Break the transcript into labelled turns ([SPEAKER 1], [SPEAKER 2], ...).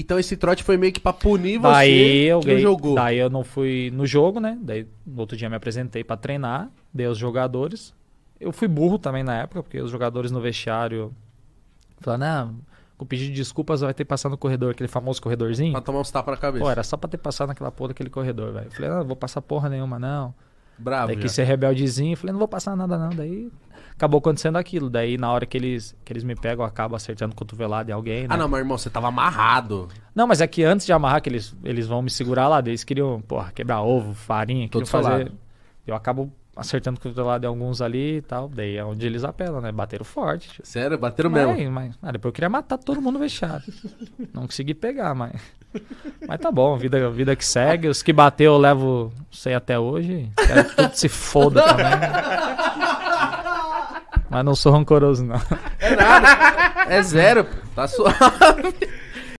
[SPEAKER 1] Então esse trote foi meio que pra punir você daí eu, que jogou. Daí eu não fui no jogo, né? Daí no outro dia me apresentei para treinar, dei aos jogadores. Eu fui burro também na época, porque os jogadores no vestiário falaram, não, com pedido de desculpas vai ter que passar no corredor, aquele famoso corredorzinho. Pra tomar uns tapas na cabeça. Pô, era só pra ter passado naquela porra daquele corredor, velho. Falei, não, ah, não vou passar porra nenhuma, não. Bravo. Tem que ser rebeldezinho. Falei, não vou passar nada não. Daí acabou acontecendo aquilo. Daí na hora que eles, que eles me pegam, eu acabo acertando cotovelada em alguém. Né? Ah, não, mas irmão, você tava amarrado. Não, mas é que antes de amarrar, que eles, eles vão me segurar lá. Eles queriam, porra, quebrar ovo, farinha, que fazer. Eu acabo acertando cotovelada em alguns ali e tal. Daí é onde eles apelam, né? Bateram forte. Sério? Bateram mas, mesmo? Mas, ah, depois eu queria matar todo mundo vexado. não consegui pegar, mas... Mas tá bom, vida, vida que segue. Os que bateu eu levo, sei até hoje. Quero que tudo se foda também. Mas não sou rancoroso, não. É nada. É zero, pô. Tá suave.